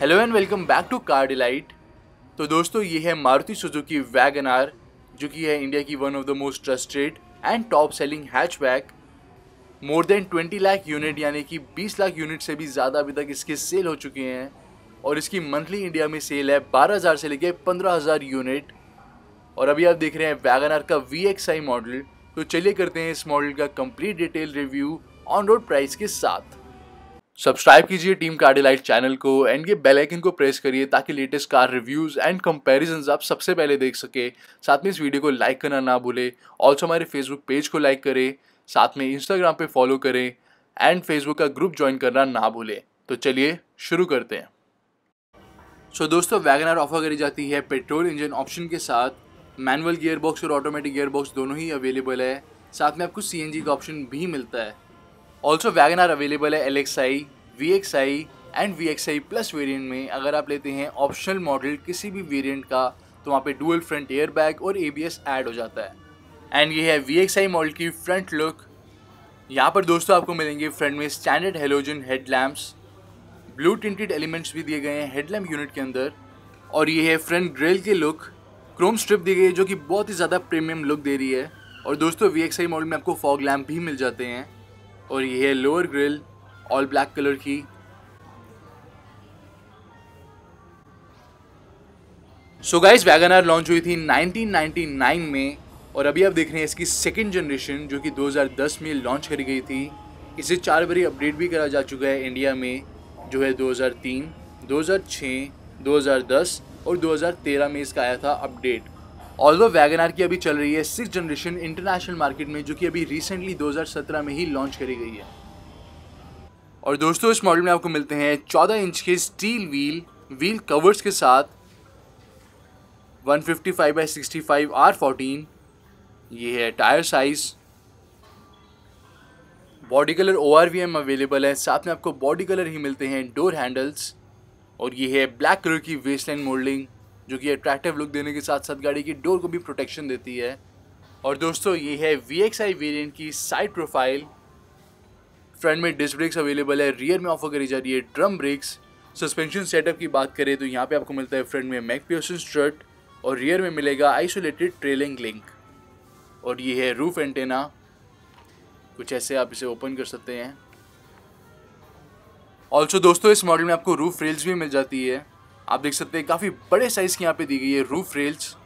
hello and welcome back to Car Delight तो दोस्तों ये है मारुति सुजुकी वैगन आर जो कि है इंडिया की one of the most trusted and top selling hatchback more than 20 lakh unit यानी कि 20 लाख यूनिट से भी ज़्यादा अभी तक इसके सेल हो चुके हैं और इसकी मंथली इंडिया में सेल है 12,000 से लेकर 15,000 यूनिट और अभी आप देख रहे हैं वैगन आर का वी मॉडल तो चलिए करते हैं इस मॉडल का complete detail review on road price के साथ सब्सक्राइब कीजिए टीम कार्डिलाइट चैनल को एंड ये बेल आइकन को प्रेस करिए ताकि latest car reviews and comparison आप सबसे पहले देख सके साथ में इस वीडियो को लाइक करना ना भूले ऑल्सो हमारे फेसबुक पेज को लाइक करें साथ में इंस्टाग्राम पे फॉलो करें एंड फेसबुक का ग्रुप ज्वाइन करना ना भूलें तो चलिए शुरू करते हैं सो so, दोस्तों वैगन ऑफर करी जाती है पेट्रोल इंजन ऑप्शन के साथ मैनुअल गियर बॉक्स और ऑटोमेटिक गियर बॉक्स दोनों ही अवेलेबल है साथ में आपको सी का ऑप्शन भी मिलता है ऑल्सो वैगन आर अवेलेबल है L X I V X I and V X I plus variant में अगर आप लेते हैं ऑप्शनल मॉडल किसी भी वेरियंट का तो वहाँ पे डुअल फ्रंट एयर बैग और ए बी एस एड हो जाता है एंड ये है वी एक्स आई मॉडल की फ्रंट लुक यहाँ पर दोस्तों आपको मिलेंगे फ्रंट में standard halogen head lamps blue tinted elements भी दिए गए हैं हेडलैम्प यूनिट के अंदर और ये है फ्रंट ग्रिल की लुक क्रोम स्ट्रिप दी गई है जो कि बहुत ही ज़्यादा प्रीमियम लुक दे रही है और दोस्तों वी एक्स आई मॉडल में आपको फॉग लैम्प भी मिल जाते हैं और ये है lower grill all black colour की so guys Wagon R launch हुई थी 1999 में और अभी आप देख रहे हैं इसकी सेकेंड जनरेशन जो कि 2010 में लॉन्च करी गई थी इसे चार बारी अपडेट भी करा जा चुका है इंडिया में जो है 2003, 2006, 2010 और 2013 में इसका आया था अपडेट ऑल्दो वैगनार की अभी चल रही है सिक्स जनरेशन इंटरनेशनल मार्केट में जो कि अभी रिसेंटली 2017 में ही लॉन्च करी गई है और दोस्तों इस मॉडल में आपको मिलते हैं 14 इंच के स्टील व्हील व्हील कवर्स के साथ 155 fifty five by sixty five R ये है tyre size body colour O R V M available है साथ में आपको बॉडी कलर ही मिलते हैं डोर हैंडल्स और ये है ब्लैक कलर की वेस्ट लाइन मोल्डिंग जो कि अट्रैक्टिव लुक देने के साथ साथ गाड़ी की डोर को भी प्रोटेक्शन देती है और दोस्तों ये है वी एक्स आई वेरियंट की साइड प्रोफाइल फ्रंट में डिस्क ब्रेक्स अवेलेबल है रियर में ऑफर करी जा रही है ड्रम ब्रेक्स सस्पेंशन सेटअप की बात करें तो यहाँ पे आपको मिलता है फ्रंट में मैक पियर्सन स्ट्रट और रियर में मिलेगा आइसोलेटेड ट्रेलिंग लिंक और ये है रूफ एंटेना कुछ ऐसे आप इसे ओपन कर सकते हैं ऑल्सो दोस्तों इस मॉडल में आपको रूफ रेल्स भी मिल जाती है आप देख सकते हैं काफ़ी बड़े साइज़ की यहाँ पे दी गई है रूफ रेल्स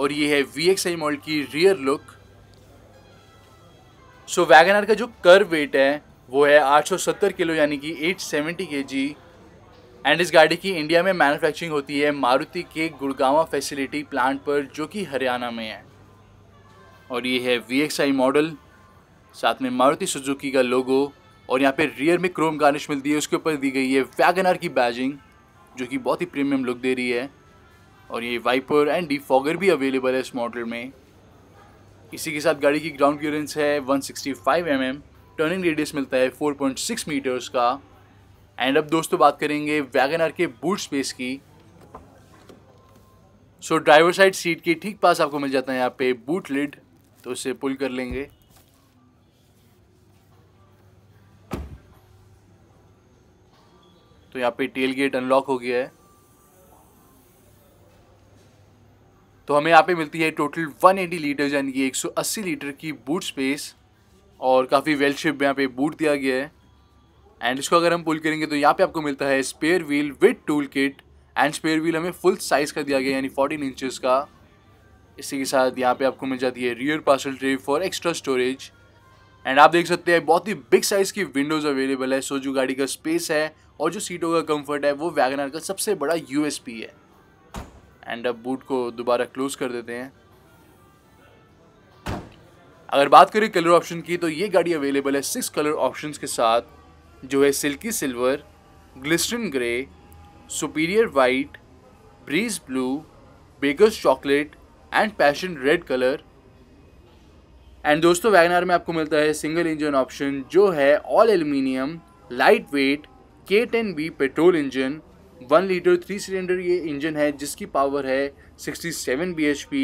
और ये है वी एक्स आई मॉडल की rear look so Wagon Wagon का जो कर वेट है वो है 870 किलो यानी कि 870 सेवेंटी के जी एंड इस गाड़ी की इंडिया में मैन्युफैक्चरिंग होती है मारुति के गुड़गावा फैसिलिटी प्लांट पर जो कि हरियाणा में है और ये है वी एक्स आई मॉडल साथ में मारुति सुजुकी का लोगो और यहाँ पे रियर में क्रोम गार्निश मिलती है उसके ऊपर दी गई है वैगन की बैजिंग जो कि बहुत ही प्रीमियम लुक दे रही है और ये वाइपर एंड डी फॉगर भी अवेलेबल है इस मॉडल में इसी के साथ गाड़ी की ग्राउंड क्लियरेंस है 165 सिक्सटी mm, टर्निंग रेडियस मिलता है 4.6 मीटर्स का एंड अब दोस्तों बात करेंगे वैगन आर के बूट स्पेस की सो ड्राइवर साइड सीट के ठीक पास आपको मिल जाता है यहाँ पे बूट लिड तो इसे पुल कर लेंगे तो यहाँ पे टेल गेट अनलॉक हो गया है तो हमें यहाँ पे मिलती है टोटल 180 लीटर यानी कि 180 लीटर की बूट स्पेस और काफ़ी वेल शिप यहाँ पे बूट दिया गया है एंड इसको अगर हम पुल करेंगे तो यहाँ पे आपको मिलता है spare wheel with tool kit and spare wheel हमें फुल साइज़ का दिया गया यानी 14 इंचेस का इसी के साथ यहाँ पे आपको मिल जाती है rear parcel tray for extra storage and आप देख सकते हैं बहुत ही बिग साइज़ की विंडोज़ अवेलेबल है सो जो गाड़ी का स्पेस है और जो सीटों का कंफर्ट है वो वैगनर का सबसे बड़ा यूएसपी है एंड अब बूट को दोबारा क्लोज कर देते हैं अगर बात करें कलर ऑप्शन की तो ये गाड़ी अवेलेबल है सिक्स कलर ऑप्शन के साथ जो है silky silver glistening grey superior white breeze blue बेगस chocolate and passion red colour and दोस्तों वैगनार में आपको मिलता है सिंगल इंजन ऑप्शन जो है all aluminium light weight K ten B petrol engine one litre three cylinder ये engine है जिसकी पावर है sixty seven B H P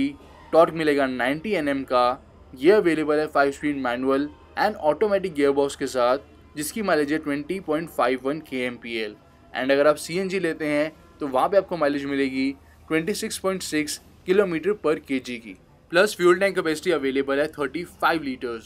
torque मिलेगा एन एम का ये अवेलेबल है five speed manual and automatic gearbox के साथ जिसकी माइलेज है twenty point five one K M P L and अगर आप सी एन जी लेते हैं तो वहाँ पर आपको माइलेज मिलेगी twenty six point six kilometre पर के जी की plus fuel tank capacity available है thirty five litres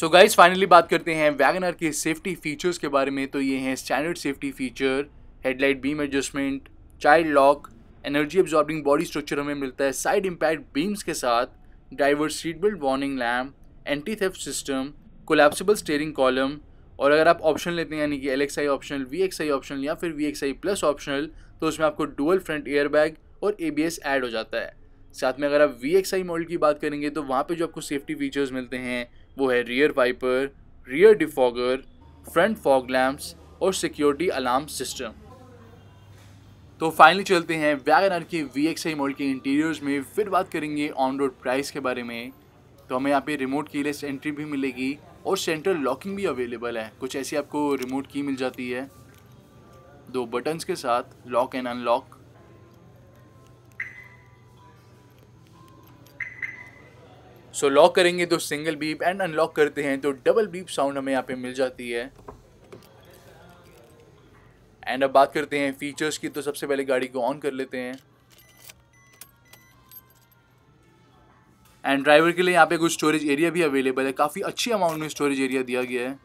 so guys finally बात करते हैं वैगन के सेफ्टी फीचर्स के बारे में तो ये हैं standard safety feature headlight beam adjustment child lock energy absorbing body structure हमें मिलता है साइड इम्पैक्ट बीम्स के साथ driver seat belt warning lamp anti theft system collapsible steering column और अगर आप ऑप्शन लेते हैं यानी कि एल ऑप्शनल वी ऑप्शनल या फिर वी प्लस ऑप्शनल तो उसमें आपको डुअल फ्रंट एयरबैग बैग और ए बी एड हो जाता है साथ में अगर आप वी एक्स आई मॉडल की बात करेंगे तो वहाँ पे जो आपको सेफ्टी फीचर्स मिलते हैं वो है rear wiper rear defogger front fog lamps और सिक्योरिटी अलार्म सिस्टम तो फाइनली चलते हैं वैगन के वी एक्स आई मॉडल के इंटीरियर्स में फिर बात करेंगे ऑन रोड प्राइस के बारे में तो हमें यहाँ पे रिमोट की लेस एंट्री भी मिलेगी और सेंट्रल लॉकिंग भी अवेलेबल है कुछ ऐसी आपको रिमोट की मिल जाती है दो बटन्स के साथ lock and unlock so so, lock करेंगे तो सिंगल बीप एंड अनलॉक करते हैं तो डबल बीप साउंड हमें यहाँ पे मिल जाती है एंड अब बात करते हैं फीचर्स की तो सबसे पहले गाड़ी को ऑन कर लेते हैं एंड ड्राइवर के लिए यहाँ पे कुछ स्टोरेज एरिया भी अवेलेबल है काफ़ी अच्छी अमाउंट में स्टोरेज एरिया दिया गया है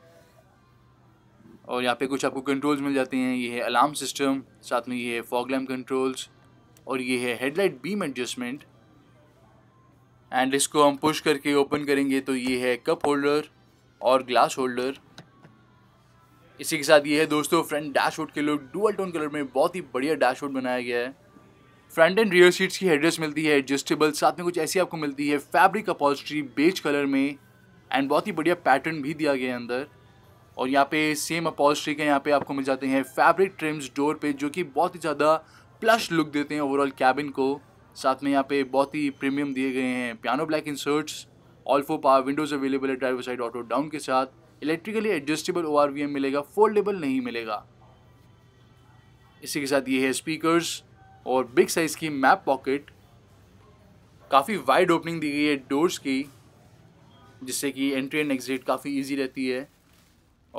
और यहाँ पे कुछ आपको कंट्रोल्स मिल जाते हैं ये है अलार्म सिस्टम साथ में ये है फॉग लैम्प कंट्रोल्स और ये है हेडलाइट बीम एडजस्टमेंट एंड इसको हम पुश करके ओपन करेंगे तो ये है कप होल्डर और ग्लास होल्डर इसी के साथ ये है दोस्तों फ्रंट डैश के लुक डुअल टोन कलर में बहुत ही बढ़िया डैश बनाया गया है फ्रंट एंड रियर सीट्स की हेडरेस्ट मिलती है एडजस्टेबल साथ में कुछ ऐसी आपको मिलती है फैब्रिक अपॉजिट्री बेज कलर में एंड बहुत ही बढ़िया पैटर्न भी दिया गया है अंदर और यहाँ पे सेम अपॉजिट्री के यहाँ पे आपको मिल जाते हैं फैब्रिक ट्रिम्स डोर पे जो कि बहुत ही ज़्यादा प्लश लुक देते हैं ओवरऑल कैबिन को साथ में यहाँ पे बहुत ही प्रीमियम दिए गए हैं piano black inserts all four power windows available है ड्राइवर साइड ऑटो डाउन के साथ इलेक्ट्रिकली एडजस्टेबल ओ मिलेगा फोल्डेबल नहीं मिलेगा इसी के साथ ये है स्पीकर्स और बिग साइज़ की मैप पॉकेट काफ़ी वाइड ओपनिंग दी गई है डोर्स की जिससे कि एंट्री एंड एग्जिट काफ़ी ईजी रहती है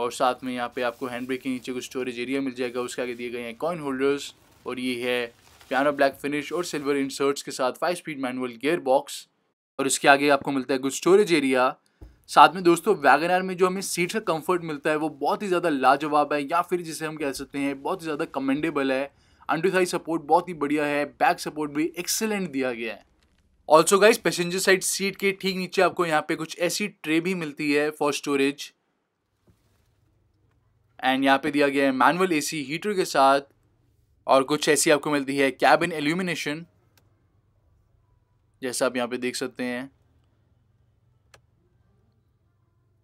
और साथ में यहाँ पे आपको हैंड ब्रेक के नीचे कुछ स्टोरेज एरिया मिल जाएगा उसके आगे दिए गए हैं कॉइन होल्डर्स और ये है पियानो ब्लैक फिनिश और सिल्वर इंसर्ट्स के साथ five speed manual gear box और इसके आगे आपको मिलता है गुड स्टोरेज एरिया साथ में दोस्तों वैगन में जो हमें सीट का कंफर्ट मिलता है वो बहुत ही ज़्यादा लाजवाब है या फिर जिसे हम कह सकते हैं बहुत ही ज़्यादा कमेंडेबल है अंडरथाई सपोर्ट बहुत ही बढ़िया है बैक सपोर्ट भी एक्सेलेंट दिया गया है also guys passenger side seat के ठीक नीचे आपको यहाँ पे कुछ ऐसी ट्रे भी मिलती है फॉर स्टोरेज एंड यहाँ पे दिया गया है मैनुअल एसी हीटर के साथ और कुछ ऐसी आपको मिलती है कैबिन एल्यूमिनेशन जैसा आप यहाँ पे देख सकते हैं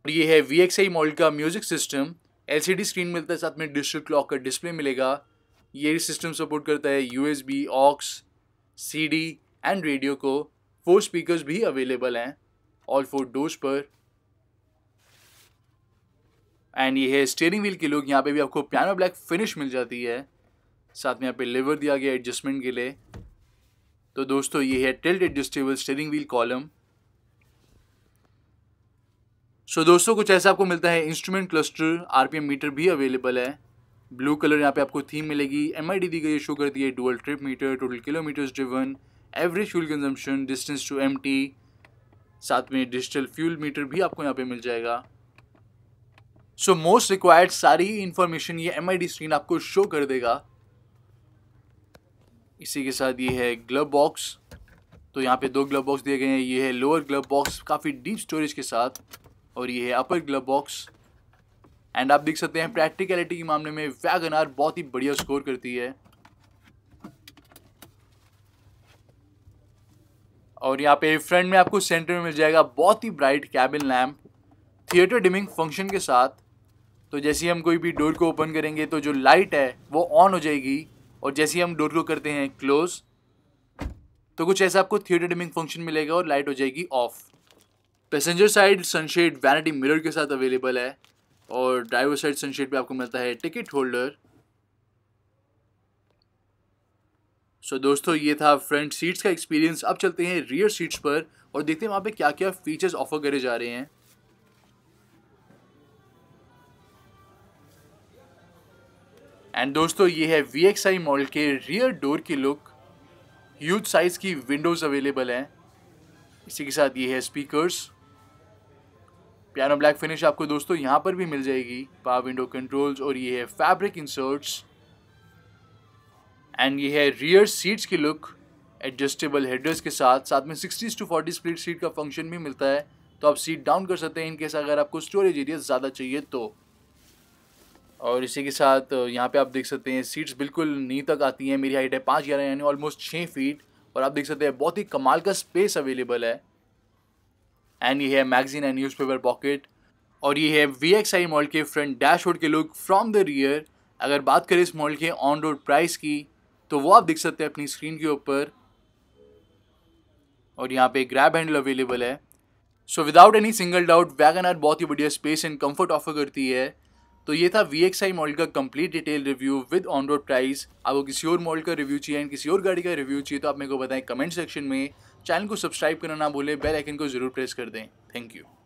और ये है वी एक्स आई मॉडल का म्यूजिक सिस्टम एलसीडी स्क्रीन मिलता है साथ में डिजिटल क्लॉक का डिस्प्ले मिलेगा ये सिस्टम सपोर्ट करता है B aux C D and radio को फोर स्पीकर भी अवेलेबल हैं ऑल फोर डोज पर एंड ये है स्टेयरिंग व्हील के लोग यहाँ पे भी आपको पियानो ब्लैक फिनिश मिल जाती है साथ में यहाँ पे लेवर दिया गया एडजस्टमेंट के लिए तो दोस्तों ये है tilt adjustable steering wheel column so दोस्तों कुछ ऐसा आपको मिलता है इंस्ट्रूमेंट क्लस्टर आरपीएम मीटर भी अवेलेबल है ब्लू कलर यहाँ पे आपको थीम मिलेगी एम दी गई शो कर है dual trip meter total kilometres driven average fuel consumption distance to एम साथ में डिजिटल फ्यूल मीटर भी आपको यहाँ पे मिल जाएगा सो मोस्ट रिक्वायर्ड सारी इंफॉर्मेशन ये एम स्क्रीन आपको शो कर देगा इसी के साथ ये है ग्लव बॉक्स तो यहाँ पे दो ग्लव बॉक्स दिए गए हैं ये है लोअर ग्लव बॉक्स काफ़ी डीप स्टोरेज के साथ और ये है अपर ग्लव बॉक्स एंड आप देख सकते हैं प्रैक्टिकलिटी के मामले में वैगन आर बहुत ही बढ़िया स्कोर करती है और यहाँ पे फ्रंट में आपको सेंटर में मिल जाएगा बहुत ही bright cabin lamp theatre dimming function के साथ तो जैसे ही हम कोई भी डोर को ओपन करेंगे तो जो लाइट है वो ऑन हो जाएगी और जैसे ही हम डोर को करते हैं क्लोज तो कुछ ऐसा आपको थिएटर डिमिंग फंक्शन मिलेगा और लाइट हो जाएगी off passenger side sunshade vanity mirror के साथ अवेलेबल है और ड्राइवर साइड सनशेड पे आपको मिलता है टिकट होल्डर सो दोस्तों ये था फ्रंट सीट्स का एक्सपीरियंस अब चलते हैं रियर सीट्स पर और देखते हैं वहाँ पे क्या क्या फीचर्स ऑफर करे जा रहे हैं एंड दोस्तों ये है वी एक्स आई मॉडल के रियर डोर की लुक ह्यूज साइज़ की विंडोज़ अवेलेबल हैं इसी के साथ ये है स्पीकर्स पियानो ब्लैक फिनिश आपको दोस्तों यहाँ पर भी मिल जाएगी पावर विंडो कंट्रोल्स और ये है फैब्रिक इंसर्ट्स एंड ये है रियर सीट्स की लुक एडजस्टेबल हेडर्स के साथ साथ में sixties to forty split seat का फंक्शन भी मिलता है तो आप सीट डाउन कर सकते हैं इनकेस अगर आपको स्टोरेज एरिया ज़्यादा चाहिए तो और इसी के साथ यहाँ पे आप देख सकते हैं सीट्स बिल्कुल नी तक आती हैं मेरी हाइट है पाँच ग्यारह यानी ऑलमोस्ट छः फीट और आप देख सकते हैं बहुत ही कमाल का स्पेस अवेलेबल है एंड ये है मैगजीन एंड न्यूज़पेपर पॉकेट और ये है वी एक्स आई मॉडल के फ्रंट डैश के लुक फ्रॉम द रियर अगर बात करें इस मॉडल के ऑन रोड प्राइस की तो वो आप देख सकते हैं अपनी स्क्रीन के ऊपर और यहाँ पे ग्रैब हैंडल अवेलेबल है so without any single doubt wagon R बहुत ही बढ़िया स्पेस एंड कंफर्ट ऑफर करती है तो ये था वी एक्स आई मॉडल का complete detail review with on road price आपको किसी और मॉडल का रिव्यू चाहिए किसी और गाड़ी का रिव्यू चाहिए तो आप मेरे को बताएं कमेंट सेक्शन में चैनल को सब्सक्राइब करना ना भूलें बेल आइकन को जरूर प्रेस कर दें थैंक यू